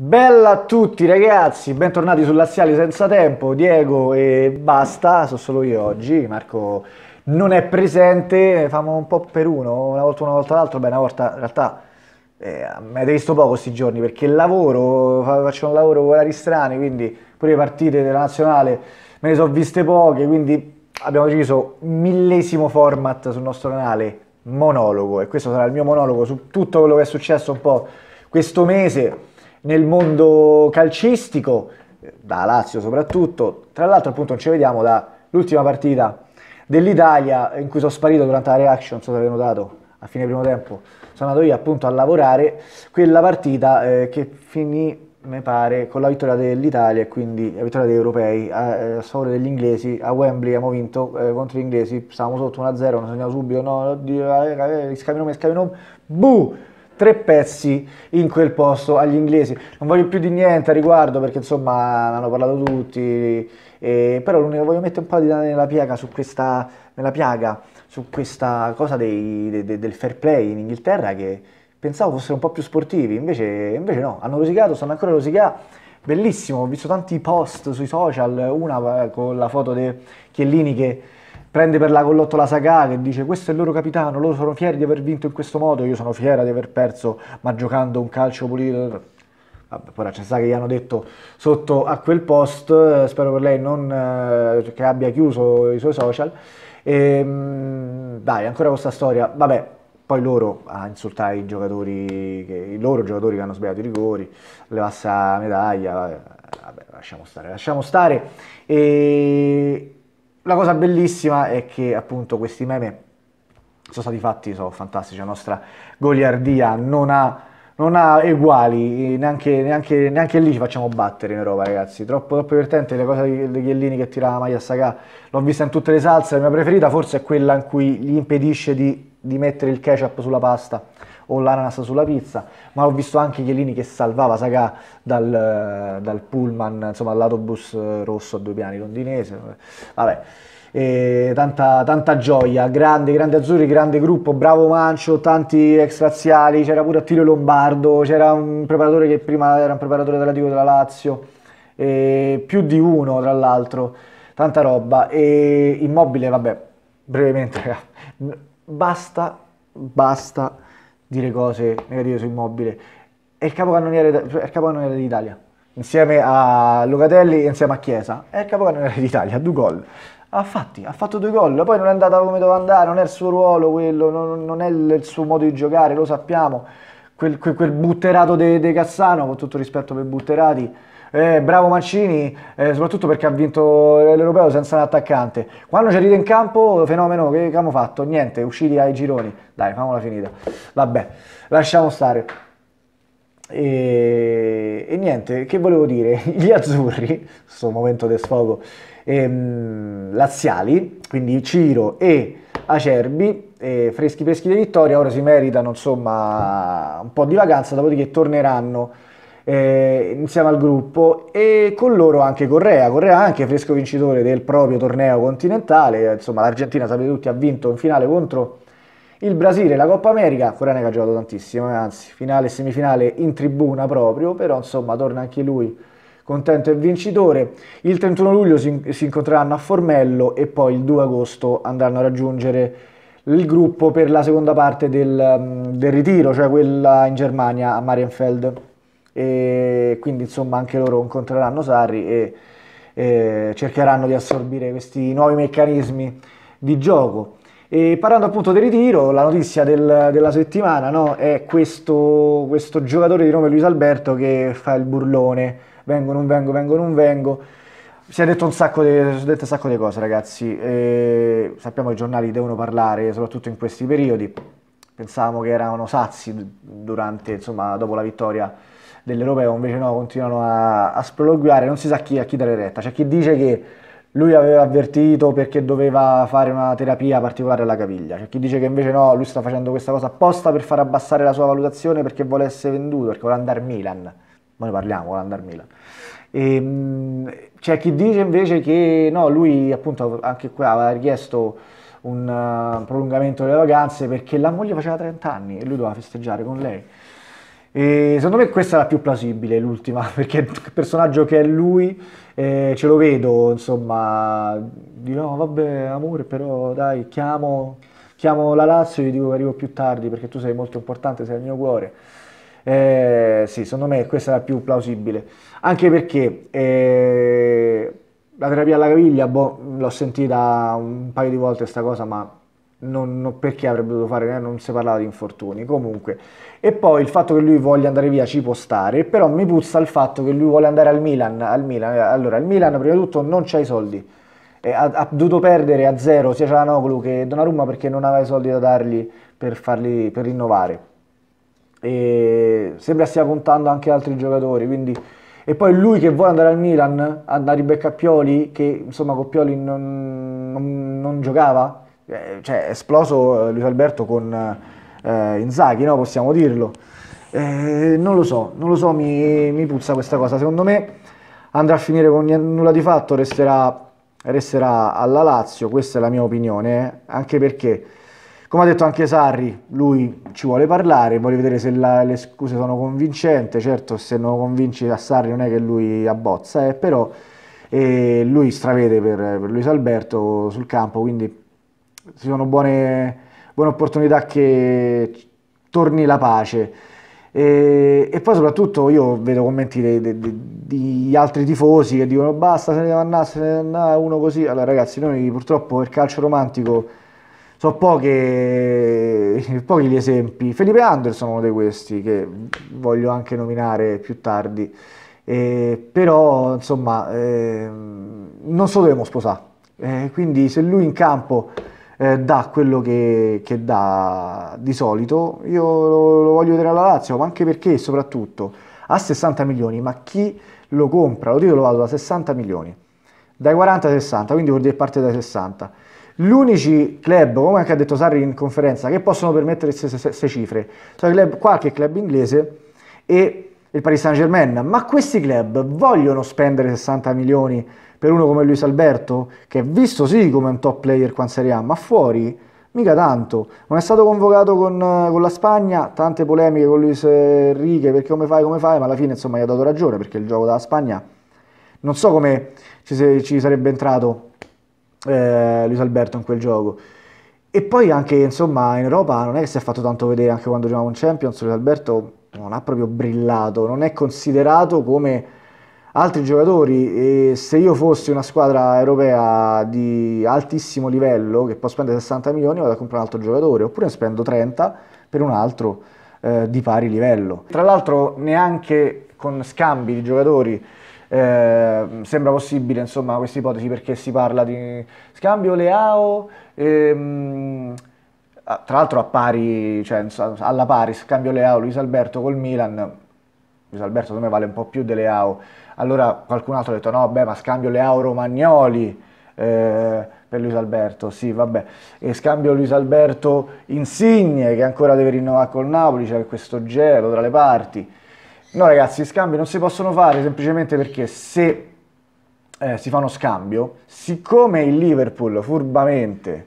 Bella a tutti ragazzi, bentornati su Laziali Senza Tempo, Diego e basta, sono solo io oggi, Marco non è presente, famo un po' per uno, una volta una volta l'altro, beh una volta in realtà eh, mi avete visto poco questi giorni perché lavoro, faccio un lavoro con orari strani, quindi pure le partite della nazionale me ne sono viste poche, quindi abbiamo deciso millesimo format sul nostro canale, monologo, e questo sarà il mio monologo su tutto quello che è successo un po' questo mese nel mondo calcistico, da Lazio soprattutto. Tra l'altro appunto non ci vediamo dall'ultima partita dell'Italia in cui sono sparito durante la reaction, non so se avete notato, a fine primo tempo. Sono andato io appunto a lavorare quella partita eh, che finì, mi pare, con la vittoria dell'Italia e quindi la vittoria degli europei a, eh, a favore degli inglesi. A Wembley abbiamo vinto eh, contro gli inglesi, stavamo sotto 1-0, non segniamo subito, no, oddio, eh, eh, eh scambio nome, scambio nome, buh! tre pezzi in quel posto agli inglesi. Non voglio più di niente a riguardo perché insomma hanno parlato tutti, eh, però voglio mettere un po' di danno nella piaga su questa, piaga, su questa cosa dei, de, de, del fair play in Inghilterra che pensavo fossero un po' più sportivi, invece, invece no, hanno rosicato, stanno ancora rosicando. Bellissimo, ho visto tanti post sui social, una con la foto di Chiellini che prende per la collottola Sagà che dice questo è il loro capitano, loro sono fieri di aver vinto in questo modo, io sono fiera di aver perso ma giocando un calcio pulito. Vabbè, poi c'è sa che gli hanno detto sotto a quel post, eh, spero per lei non, eh, che abbia chiuso i suoi social. E, ehm, mh, dai, ancora questa storia. Vabbè, poi loro a insultare i giocatori, che, i loro giocatori che hanno sbagliato i rigori, levassa medaglia, vabbè, vabbè lasciamo stare, lasciamo stare. E, la cosa bellissima è che appunto questi meme sono stati fatti, sono fantastici, la nostra goliardia non ha, non ha eguali, neanche, neanche, neanche, lì ci facciamo battere in Europa ragazzi, troppo, troppo divertente le cose dei Chiellini che tira la maglia Sagà, l'ho vista in tutte le salse, la mia preferita forse è quella in cui gli impedisce di, di mettere il ketchup sulla pasta, o l'ananas sulla pizza, ma ho visto anche Chiellini che salvava Saga dal, dal pullman, insomma all'autobus eh, rosso a due piani londinese, vabbè. E tanta, tanta gioia, grande, grande Azzurri, grande gruppo, bravo Mancio, tanti ex razziali, c'era pure Attilio Lombardo, c'era un preparatore che prima era un preparatore della Tico della Lazio, e più di uno tra l'altro, tanta roba e immobile, vabbè, brevemente, basta, basta dire cose negative su Immobile. È il capocannoniere, cioè, è il capocannoniere d'Italia, insieme a Locatelli e insieme a Chiesa. È il capocannoniere d'Italia, due gol. Ha fatti, ha fatto due gol, poi non è andata come doveva andare, non è il suo ruolo quello, non, non è il suo modo di giocare, lo sappiamo. Quel, quel, quel butterato di Cassano, con tutto rispetto per Butterati, eh, bravo Mancini, eh, soprattutto perché ha vinto l'Europeo senza un attaccante. Quando c'è Rita in campo, fenomeno, che abbiamo fatto? Niente, usciti ai gironi. Dai, famola finita. Vabbè, lasciamo stare. E, e, niente, che volevo dire? Gli azzurri, questo momento di sfogo, ehm, laziali, quindi Ciro e Acerbi, eh, freschi peschi di vittoria, ora si meritano insomma un po' di vacanza, dopodiché torneranno eh, insieme al gruppo e con loro anche Correa, Correa anche fresco vincitore del proprio torneo continentale, insomma l'Argentina sapete tutti ha vinto in finale contro il Brasile, la Coppa America, Correa ne ha giocato tantissimo, eh, anzi finale e semifinale in tribuna proprio, però insomma torna anche lui contento e vincitore. Il 31 luglio si, si incontreranno a Formello e poi il 2 agosto andranno a raggiungere il gruppo per la seconda parte del, mm, del ritiro, cioè quella in Germania a Marienfeld e quindi insomma anche loro incontreranno Sarri e eh, cercheranno di assorbire questi nuovi meccanismi di gioco. E parlando appunto di ritiro, la notizia del, della settimana no? è questo, questo, giocatore di nome Luis Alberto che fa il burlone, vengo, non vengo, vengo, non vengo. Si è detto un sacco di, un sacco di cose ragazzi, e sappiamo che i giornali devono parlare soprattutto in questi periodi, pensavamo che erano sazi durante, insomma, dopo la vittoria dell'Europeo, invece no, continuano a, a sprologuare, non si sa chi, a chi dare retta. C'è chi dice che lui aveva avvertito perché doveva fare una terapia particolare alla caviglia, c'è chi dice che invece no, lui sta facendo questa cosa apposta per far abbassare la sua valutazione perché vuole essere venduto, perché vuole andare a Milan. Ma ne parliamo, vuole andare a Milan. E, ehm, c'è chi dice invece che no, lui appunto anche qua aveva richiesto un uh, prolungamento delle vacanze perché la moglie faceva 30 anni e lui doveva festeggiare con lei. E secondo me questa è la più plausibile, l'ultima, perché il personaggio che è lui eh, ce lo vedo, insomma, di no, vabbè, amore, però dai, chiamo, chiamo la Lazio e gli dico che arrivo più tardi perché tu sei molto importante, sei il mio cuore. Eh, sì, secondo me questa è la più plausibile, anche perché eh, la terapia alla caviglia, boh, l'ho sentita un paio di volte questa cosa, ma non, non, perché avrebbe dovuto fare, eh? non si parlava di infortuni comunque. E poi il fatto che lui voglia andare via ci può stare, però mi puzza il fatto che lui vuole andare al Milan. Al Milan. Eh, allora, il Milan prima di tutto non c'ha i soldi, eh, ha, ha, dovuto perdere a zero sia Cianoglu che Donnarumma perché non aveva i soldi da dargli per, farli, per rinnovare. E sembra stia puntando anche altri giocatori, quindi e poi lui che vuole andare al Milan, andare a Ribecca Pioli, che insomma con Pioli non, non, non giocava, eh, cioè, è esploso eh, Luis Alberto con eh, Inzaghi, no? possiamo dirlo. Eh, non lo so, non lo so, mi, mi, puzza questa cosa. Secondo me andrà a finire con nulla di fatto, resterà, resterà alla Lazio, questa è la mia opinione, eh. anche perché, come ha detto anche Sarri, lui ci vuole parlare, vuole vedere se la, le scuse sono convincenti, certo se non convinci a Sarri non è che lui abbozza, eh, però eh, lui stravede per, per Luis Alberto sul campo, quindi ci sono buone, buone opportunità che torni la pace. E, e, poi soprattutto io vedo commenti di altri tifosi che dicono basta se ne deve andare, se ne deve uno così. Allora ragazzi, noi purtroppo il calcio romantico sono poche, pochi gli esempi. Felipe Anderson è uno di questi che voglio anche nominare più tardi. Eh, però insomma eh, non so dovremmo sposare. Eh, quindi se lui in campo eh, dà quello che, che, dà di solito. Io lo, lo voglio vedere alla Lazio, ma anche perché soprattutto a 60 milioni, ma chi lo compra? Lo dico, lo vado da 60 milioni, dai 40 ai 60, quindi vuol dire parte dai 60. L'unici club, come anche ha detto Sarri in conferenza, che possono permettere queste cifre, sono club, qualche club inglese e il Paris Saint Germain, ma questi club vogliono spendere 60 milioni per uno come Luis Alberto, che è visto sì come un top player qua in Serie A, ma fuori mica tanto. Non è stato convocato con, con la Spagna, tante polemiche con Luis Enrique perché come fai, come fai, ma alla fine insomma gli ha dato ragione perché il gioco della Spagna non so come ci, ci sarebbe entrato eh, Luis Alberto in quel gioco. E poi anche insomma in Europa non è che si è fatto tanto vedere anche quando giocava in Champions, Luis Alberto non ha proprio brillato, non è considerato come altri giocatori e se io fossi una squadra europea di altissimo livello che può spendere 60 milioni vado a comprare un altro giocatore oppure spendo 30 per un altro eh, di pari livello. Tra l'altro neanche con scambi di giocatori eh, sembra possibile insomma questa ipotesi perché si parla di scambio Leao ehm, tra l'altro a pari, cioè, alla pari, scambio Leao, Luis Alberto col Milan, Luis Alberto secondo me vale un po' più di Leao, allora qualcun altro ha detto no, beh, ma scambio Leao Romagnoli eh, per Luis Alberto, sì, vabbè, e scambio Luis Alberto Insigne che ancora deve rinnovare col Napoli, c'è cioè questo gelo tra le parti. No ragazzi, i scambi non si possono fare semplicemente perché se eh, si fa uno scambio, siccome il Liverpool furbamente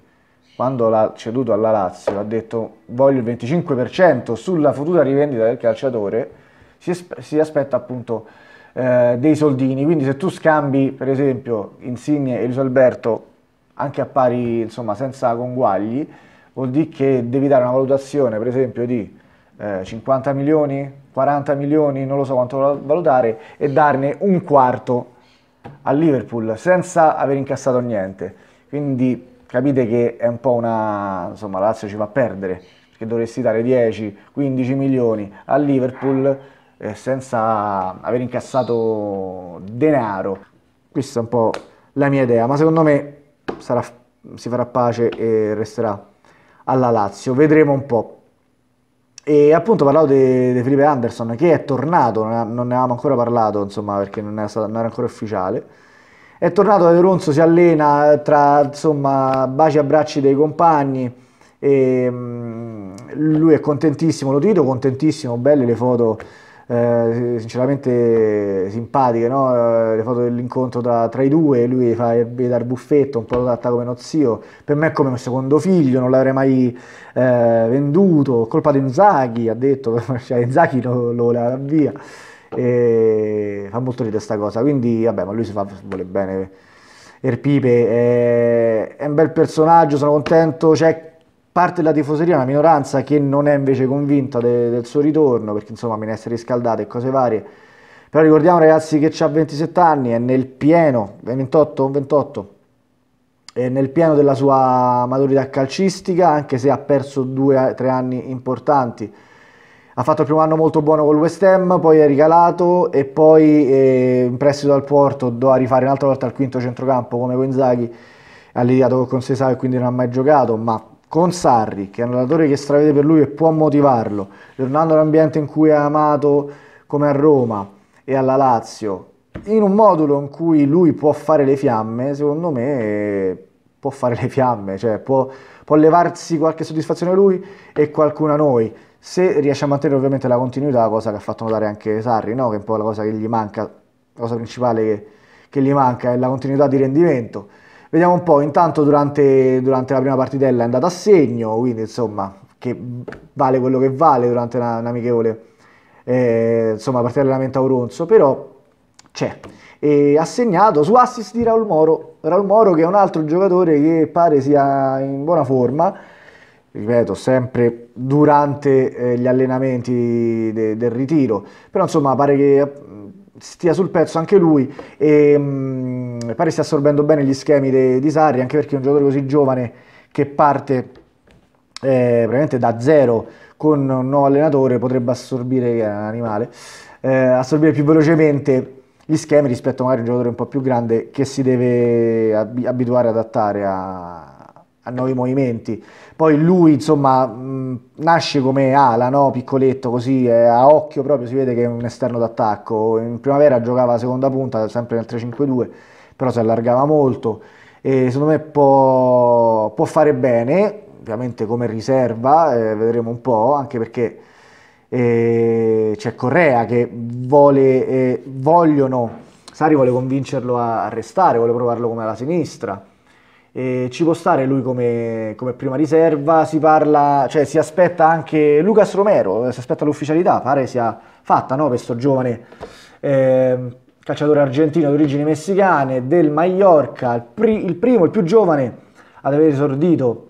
quando l'ha ceduto alla Lazio, ha detto voglio il 25% sulla futura rivendita del calciatore, si, si aspetta appunto eh, dei soldini. Quindi se tu scambi, per esempio, Insigne e Luis Alberto anche a pari, insomma, senza conguagli, vuol dire che devi dare una valutazione, per esempio, di eh, 50 milioni, 40 milioni, non lo so quanto valutare, e darne un quarto a Liverpool senza aver incassato niente. Quindi capite che è un po' una... insomma la Lazio ci va a perdere, perché dovresti dare 10-15 milioni a Liverpool eh, senza aver incassato denaro. Questa è un po' la mia idea, ma secondo me sarà, si farà pace e resterà alla Lazio, vedremo un po'. E appunto parlavo di, di Felipe Anderson che è tornato, non ne avevamo ancora parlato, insomma, perché non era, stato, non era ancora ufficiale è tornato ad Eronzo, si allena tra insomma, baci e abbracci dei compagni. E, mm, lui è contentissimo, lo dico contentissimo, belle le foto, eh, sinceramente simpatiche, no? Eh, le foto dell'incontro tra, tra, i due, lui fa vedere buffetto, un po' lo tratta come uno zio, per me è come un secondo figlio, non l'avrei mai eh, venduto, colpa di Inzaghi, ha detto, cioè Inzaghi lo, lo voleva via. E fa molto ridere questa cosa, quindi vabbè, ma lui si fa vuole bene. Erpipe è, è un bel personaggio, sono contento, c'è parte della tifoseria, una minoranza che non è invece convinta de, del suo ritorno, perché insomma minestre riscaldate e cose varie. Però ricordiamo ragazzi che ha 27 anni, è nel pieno, 28, 28, è nel pieno della sua maturità calcistica, anche se ha perso 2-3 anni importanti ha fatto il primo anno molto buono con il West Ham, poi è regalato e poi eh, in prestito al Porto doveva rifare un'altra volta al quinto centrocampo come Gonzaghi, ha litigato con Cesare e quindi non ha mai giocato, ma con Sarri, che è un allenatore che stravede per lui e può motivarlo, tornando all'ambiente in cui è amato come a Roma e alla Lazio, in un modulo in cui lui può fare le fiamme, secondo me può fare le fiamme, cioè può, può levarsi qualche soddisfazione lui e qualcuna noi se riesce a mantenere ovviamente la continuità, cosa che ha fatto notare anche Sarri, no? che è un po' la cosa che gli manca, la cosa principale che, che gli manca è la continuità di rendimento. Vediamo un po', intanto durante, durante, la prima partitella è andata a segno, quindi insomma, che vale quello che vale durante una, un'amichevole, eh, insomma, partita allenamento a Auronzo, però c'è. E ha segnato su assist di Raul Moro, Raul Moro che è un altro giocatore che pare sia in buona forma, ripeto, sempre durante eh, gli allenamenti de del ritiro, però insomma pare che eh, stia sul pezzo anche lui e mh, mm, pare stia assorbendo bene gli schemi di Sarri, anche perché è un giocatore così giovane che parte eh, praticamente da zero con un nuovo allenatore potrebbe assorbire, che eh, eh, assorbire più velocemente gli schemi rispetto magari a un giocatore un po' più grande che si deve ab abituare ad adattare a, a nuovi movimenti. Poi lui, insomma, mh, nasce come ala, no? piccoletto, così eh, a occhio proprio si vede che è un esterno d'attacco. In primavera giocava a seconda punta, sempre nel 3-5-2, però si allargava molto. E secondo me può, può fare bene, ovviamente come riserva, eh, vedremo un po', anche perché eh, c'è Correa che vuole, eh, vogliono, Sari vuole convincerlo a restare, vuole provarlo come alla sinistra eh, ci può stare lui come, come, prima riserva, si parla, cioè si aspetta anche Lucas Romero, eh, si aspetta l'ufficialità, pare sia fatta no, questo giovane eh, calciatore argentino di origini messicane del Mallorca, il, pri, il, primo, il più giovane ad aver esordito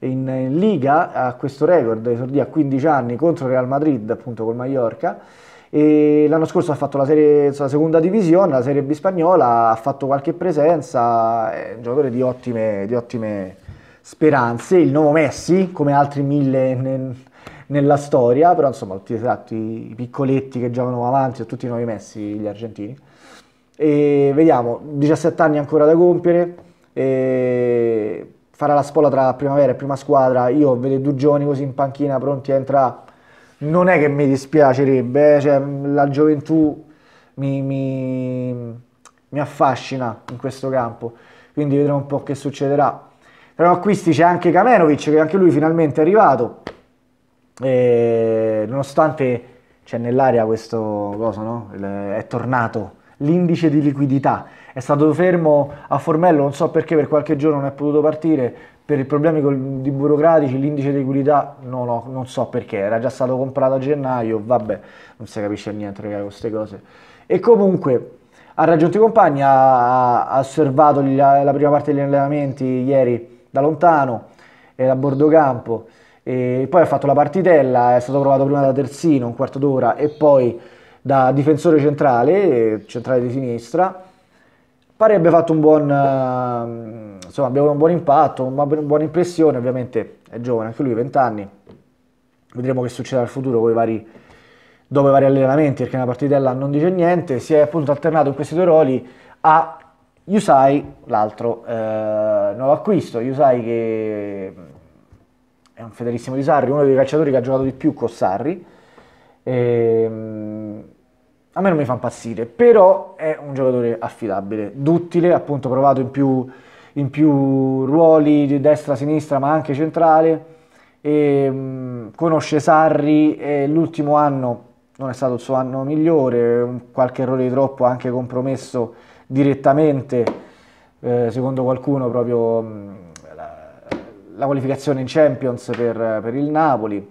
in, in, Liga a questo record, esordì a 15 anni contro il Real Madrid appunto col Mallorca. E l'anno scorso ha fatto la, serie, la seconda divisione, la Serie B spagnola, ha fatto qualche presenza, è un giocatore di ottime, di ottime speranze, il nuovo Messi, come altri mille nel, nella storia, però insomma tutti esatto, i piccoletti che giocano avanti, tutti i nuovi Messi gli argentini. E vediamo, 17 anni ancora da compiere, farà la spola tra primavera e prima squadra, io vedo due giovani così in panchina pronti a entrare non è che mi dispiacerebbe, eh, cioè, la gioventù mi, mi, mi affascina in questo campo, quindi vedremo un po' che succederà. Tra acquisti c'è anche Kamenovic, che anche lui finalmente è arrivato, e, nonostante c'è cioè, nell'aria questo coso, no? è tornato l'indice di liquidità. È stato fermo a Formello, non so perché per qualche giorno non è potuto partire, per i problemi di burocratici l'indice di liquidità no, no, non so perché, era già stato comprato a gennaio, vabbè, non si capisce niente ragazzi, queste cose. E comunque ha raggiunto i compagni, ha, ha osservato la, la, prima parte degli allenamenti ieri da lontano, da bordo campo, e poi ha fatto la partitella, è stato provato prima da terzino, un quarto d'ora, e poi da difensore centrale, centrale di sinistra. Pare abbia fatto un buon, eh, insomma, abbia un buon impatto, una buona impressione, ovviamente è giovane, anche lui 20 anni. Vedremo che succederà al futuro con i vari, dopo i vari allenamenti, perché una partitella non dice niente. Si è appunto alternato in questi due ruoli a Yusai, l'altro eh, nuovo acquisto. Yusai che è un fedelissimo di Sarri, uno dei calciatori che ha giocato di più con Sarri. E, ehm, a me non mi fa impazzire, però è un giocatore affidabile, duttile, appunto provato in più, in più ruoli, di destra, sinistra, ma anche centrale, e, ehm, mh, conosce Sarri, e l'ultimo anno non è stato il suo anno migliore, qualche errore di troppo ha anche compromesso direttamente, eh, secondo qualcuno, proprio mh, mm, la, la, qualificazione in Champions per, per, il Napoli,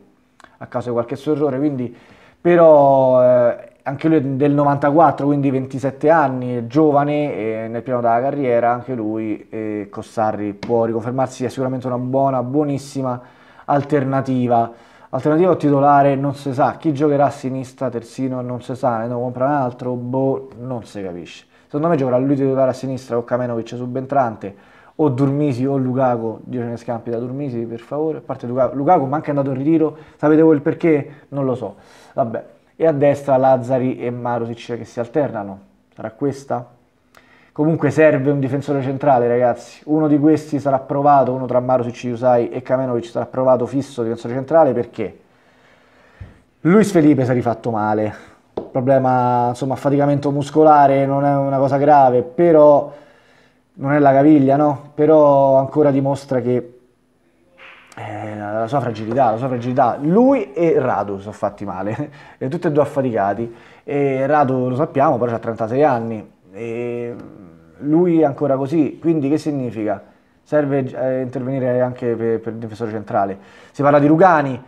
a causa di qualche suo errore, quindi però... Eh, anche lui è del 94, quindi 27 anni, giovane, eh, nel piano della carriera, anche lui, eh, Cossarri può riconfermarsi, è sicuramente una buona, buonissima alternativa. Alternativa o titolare non si sa, chi giocherà a sinistra, terzino non si sa, ne devo comprare un altro, boh, non si capisce. Secondo me giocherà lui titolare a sinistra o Kamenovic subentrante, o Durmisi o Lukaku, Dio ce ne scampi da Durmisi per favore, a parte Lukaku, Lukaku ma anche andato in ritiro, sapete voi il perché? Non lo so, vabbè e a destra Lazzari e Marusic che si alternano. Sarà questa? Comunque serve un difensore centrale, ragazzi. Uno di questi sarà provato, uno tra Marusic, Usai e Kamenovic sarà provato fisso difensore centrale perché Luis Felipe si è rifatto male. Problema, insomma, affaticamento muscolare, non è una cosa grave, però non è la caviglia, no? Però ancora dimostra che eh, la sua fragilità, la sua fragilità. Lui e Radu sono fatti male, tutti e due affaticati. E Radu lo sappiamo, però ha 36 anni. E lui è ancora così, quindi che significa? Serve eh, intervenire anche per, per, il difensore centrale. Si parla di Rugani,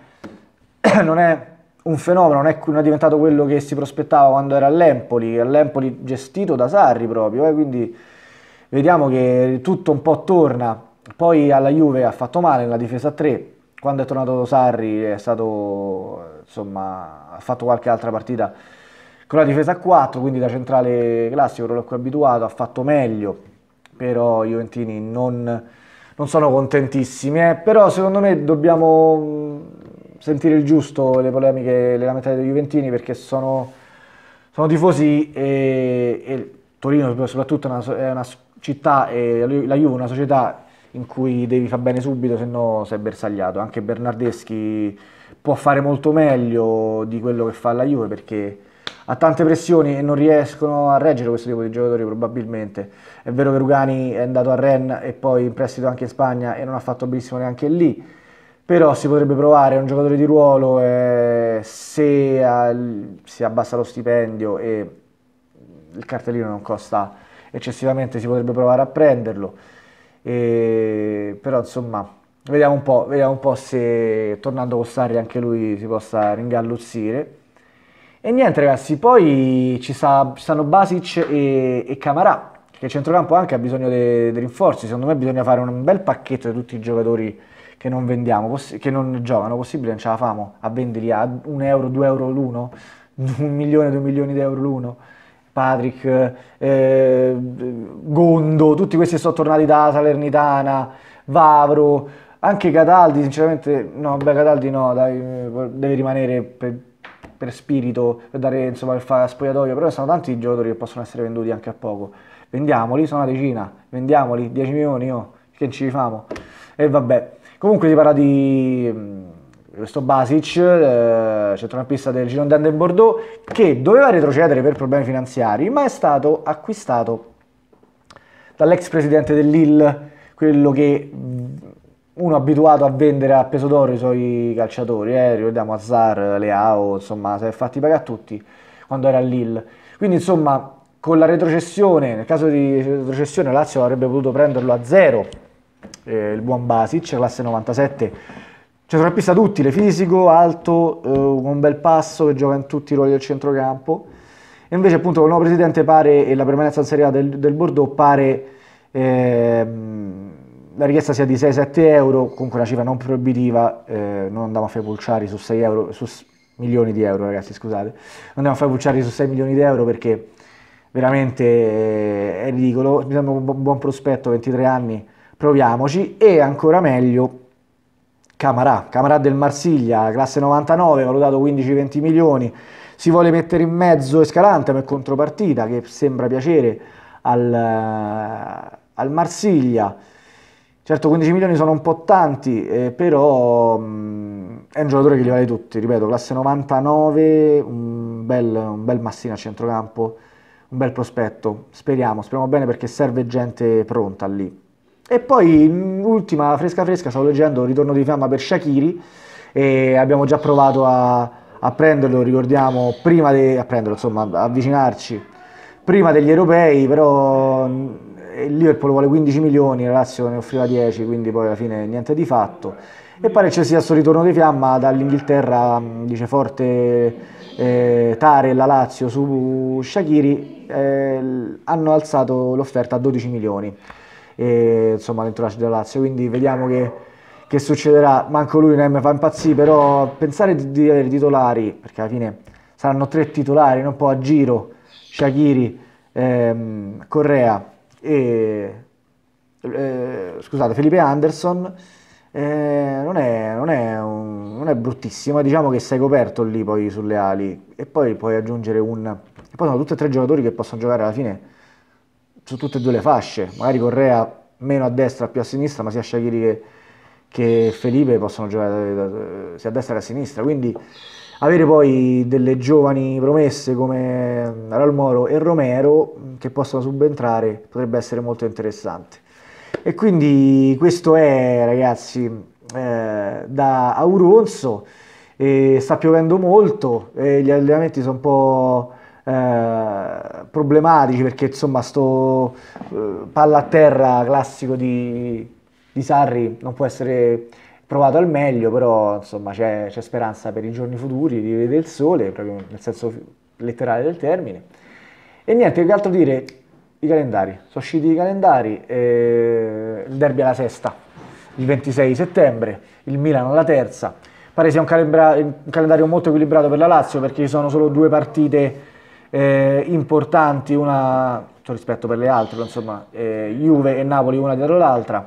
non è un fenomeno, non è, non è diventato quello che si prospettava quando era all'Empoli, all'Empoli gestito da Sarri proprio, eh, quindi vediamo che tutto un po' torna poi alla Juve ha fatto male nella difesa 3, quando è tornato Sarri è stato, insomma, ha fatto qualche altra partita con la difesa 4, quindi da centrale classico, quello a cui è abituato, ha fatto meglio, però i Juventini non, non sono contentissimi, eh. però secondo me dobbiamo mm, sentire il giusto le polemiche, le lamentate dei Juventini perché sono, sono tifosi e, e, Torino soprattutto è una, è una città e la Juve una società in cui devi far bene subito, se no sei bersagliato. Anche Bernardeschi può fare molto meglio di quello che fa la Juve perché ha tante pressioni e non riescono a reggere questo tipo di giocatori probabilmente. È vero che Rugani è andato a Rennes e poi in prestito anche in Spagna e non ha fatto benissimo neanche lì, però si potrebbe provare, è un giocatore di ruolo eh, se al, si abbassa lo stipendio e il cartellino non costa eccessivamente si potrebbe provare a prenderlo. E, però insomma, vediamo un, po', vediamo un po' se tornando con Sarri anche lui si possa ringalluzzire. E niente ragazzi, poi ci, sta, ci stanno Basic e, e Camarà, che il centrocampo anche ha bisogno dei de rinforzi, secondo me bisogna fare un bel pacchetto di tutti i giocatori che non vendiamo, che non giocano, possibile non ce la famo a venderli a 1 euro, 2 euro l'uno, un milione, 2 milioni di euro l'uno. Patrick, eh, Gondo, tutti questi sono tornati da Salernitana, Vavro, anche Cataldi, sinceramente, no, beh, Cataldi no, dai, deve rimanere per, per spirito, per dare insomma, il fa spogliatoio, però sono tanti giocatori che possono essere venduti anche a poco. Vendiamoli, sono una decina, vendiamoli, 10 milioni, oh, che ci famo? E vabbè, comunque si parla di questo Basic, eh, centrocampista del Girondin del Bordeaux, che doveva retrocedere per problemi finanziari, ma è stato acquistato dall'ex presidente dell'IL, quello che mm, uno è abituato a vendere a peso d'oro i suoi calciatori, eh, ricordiamo Azzar, Leao, insomma, si è fatti pagare a tutti quando era all'IL. Quindi insomma, con la retrocessione, nel caso di retrocessione Lazio avrebbe potuto prenderlo a zero, eh, il buon Basic, classe 97 Centrocampista cioè, duttile, fisico, alto, eh, un bel passo che gioca in tutti i ruoli del centrocampo. E invece appunto con il nuovo presidente pare, e la permanenza in Serie A del, del Bordeaux pare eh, la richiesta sia di 6-7 euro, comunque una cifra non proibitiva, eh, non andiamo a fare pulciari su 6 euro, su milioni di euro ragazzi scusate, non andiamo a fare pulciari su 6 milioni di euro perché veramente eh, è ridicolo, mi sembra un buon prospetto, 23 anni, proviamoci e ancora meglio Camarà, Camarà del Marsiglia, classe 99, valutato 15-20 milioni, si vuole mettere in mezzo Escalante per contropartita che sembra piacere al, eh, al Marsiglia, certo 15 milioni sono un po' tanti, eh, però mh, mm, è un giocatore che li vale tutti, ripeto, classe 99, un bel, un bel massino a centrocampo, un bel prospetto, speriamo, speriamo bene perché serve gente pronta lì. E poi l'ultima mm, fresca fresca, stavo leggendo Ritorno di fiamma per Shakiri e abbiamo già provato a, a prenderlo, ricordiamo, prima de, a prenderlo, insomma, avvicinarci prima degli europei, però il mm, Liverpool vuole 15 milioni, la Lazio ne offriva 10, quindi poi alla fine niente di fatto. E pare ci sia questo ritorno di fiamma dall'Inghilterra, mm, dice forte eh, Tare e la Lazio su Shakiri, eh, hanno alzato l'offerta a 12 milioni e insomma l'entourage della Lazio, quindi vediamo che, che succederà, manco lui non mi fa impazzire, però pensare di, di avere titolari, perché alla fine saranno tre titolari, non può a giro, Shakiri, ehm, Correa e eh, scusate, Felipe Anderson, eh, non, è, non, è un, non, è, bruttissima, diciamo che sei coperto lì poi sulle ali e poi puoi aggiungere un... E poi sono tutti e tre giocatori che possono giocare alla fine su tutte e due le fasce, magari Correa meno a destra, più a sinistra, ma sia Shakiri che, che Felipe possono giocare sia a destra che a sinistra, quindi avere poi delle giovani promesse come Ralmoro e Romero che possono subentrare potrebbe essere molto interessante. E quindi questo è ragazzi eh, da Auronzo, eh, sta piovendo molto, e gli allenamenti sono un po' Eh, problematici perché insomma sto eh, palla a terra classico di, di, Sarri non può essere provato al meglio, però insomma c'è, speranza per i giorni futuri di vedere il sole, proprio nel senso letterale del termine. E niente, che altro dire, i calendari, sono usciti i calendari, eh, il derby alla sesta, il 26 settembre, il Milan alla terza, pare sia un, un calendario molto equilibrato per la Lazio perché ci sono solo due partite eh, importanti, una cioè, rispetto per le altre, insomma eh, Juve e Napoli una dietro l'altra,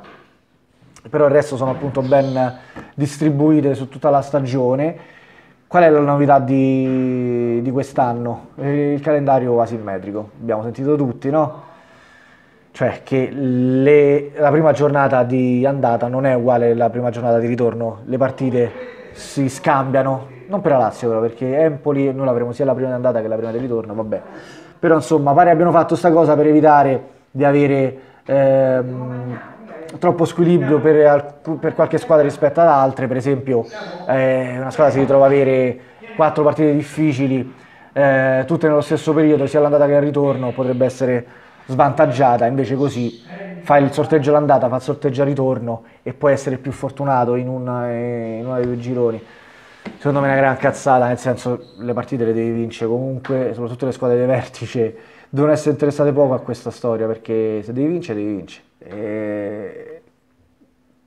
però il resto sono appunto ben distribuite su tutta la stagione. Qual è la novità di, di quest'anno? Eh, il calendario asimmetrico, abbiamo sentito tutti, no? cioè che le, la prima giornata di andata non è uguale alla prima giornata di ritorno, le partite si scambiano, non per la Lazio però, perché Empoli noi l'avremo sia la prima di andata che la prima di ritorno, vabbè. Però insomma, pare abbiano fatto sta cosa per evitare di avere ehm, troppo squilibrio per, per, qualche squadra rispetto ad altre, per esempio eh, una squadra si ritrova a avere quattro partite difficili, eh, tutte nello stesso periodo, sia l'andata che il ritorno, potrebbe essere svantaggiata, invece così fa il sorteggio l'andata fa il sorteggio al ritorno e può essere più fortunato in, una, eh, in uno dei due gironi secondo me è una gran cazzata, nel senso le partite le devi vincere comunque, soprattutto le squadre di vertice devono essere interessate poco a questa storia, perché se devi vincere, devi vincere. E...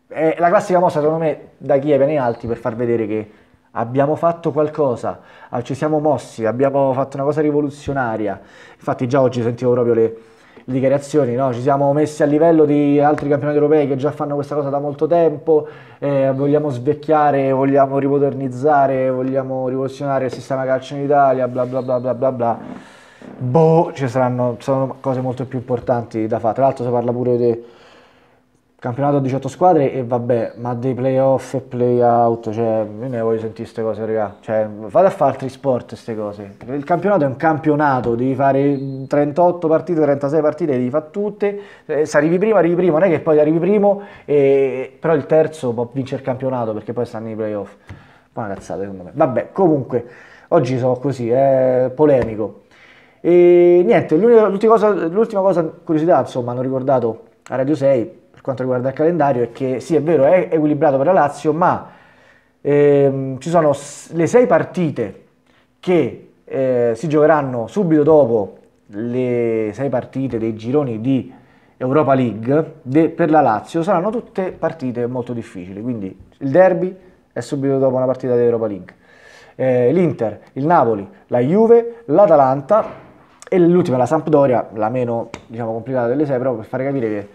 È la classica mossa, secondo me, da chi è piani alti per far vedere che abbiamo fatto qualcosa, ah, ci siamo mossi, abbiamo fatto una cosa rivoluzionaria. Infatti già oggi sentivo proprio le dichiarazioni, no? ci siamo messi a livello di altri campionati europei che già fanno questa cosa da molto tempo, eh, vogliamo svecchiare, vogliamo rimodernizzare, vogliamo rivoluzionare il sistema calcio in Italia, bla bla bla bla bla bla. Boh, ci saranno, ci saranno cose molto più importanti da fare. Tra l'altro si parla pure di campionato a 18 squadre e vabbè, ma dei playoff e playout, cioè, io ne voglio sentire queste cose, raga. Cioè, fate a fare altri sport queste cose. Il campionato è un campionato, devi fare 38 partite, 36 partite, devi fare tutte. Eh, se arrivi prima, arrivi prima, non è che poi arrivi primo, e... però il terzo può vincere il campionato perché poi stanno i playoff. Ma una cazzata, secondo me. Vabbè, comunque, oggi sono così, è eh, polemico. E niente, l'ultima cosa, l'ultima cosa, curiosità, insomma, hanno ricordato a Radio 6 quanto riguarda il calendario è che sì, è vero, è equilibrato per la Lazio, ma ehm, ci sono le sei partite che eh, si giocheranno subito dopo le sei partite dei gironi di Europa League de, per la Lazio saranno tutte partite molto difficili, quindi il derby è subito dopo una partita di Europa League, eh, l'Inter, il Napoli, la Juve, l'Atalanta e l'ultima la Sampdoria, la meno diciamo, complicata delle sei, proprio per fare capire che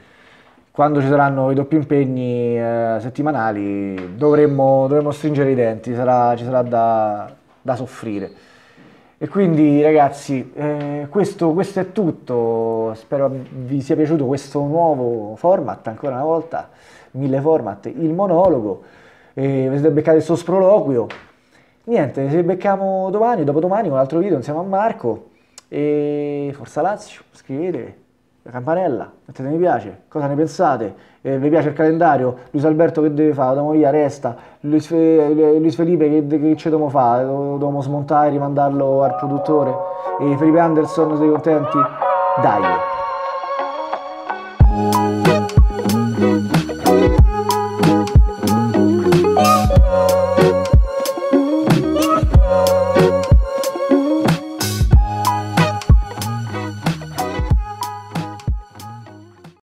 quando ci saranno i doppi impegni eh, settimanali dovremmo, dovremmo, stringere i denti, sarà, ci sarà da, da, soffrire. E quindi ragazzi, eh, questo, questo, è tutto, spero vi sia piaciuto questo nuovo format, ancora una volta, mille format, il monologo, eh, vi siete beccati il suo sproloquio. Niente, ci becchiamo domani, dopodomani con un altro video insieme a Marco e Forza Lazio, scrivetevi campanella, mettete mi piace, cosa ne pensate, eh, vi piace il calendario, Luis Alberto che deve fare, dobbiamo via, resta, Luis, Fe, eh, Luis Felipe che, che ci dobbiamo fare, dobbiamo smontare, rimandarlo al produttore, e Felipe Anderson, sei contenti? Dai!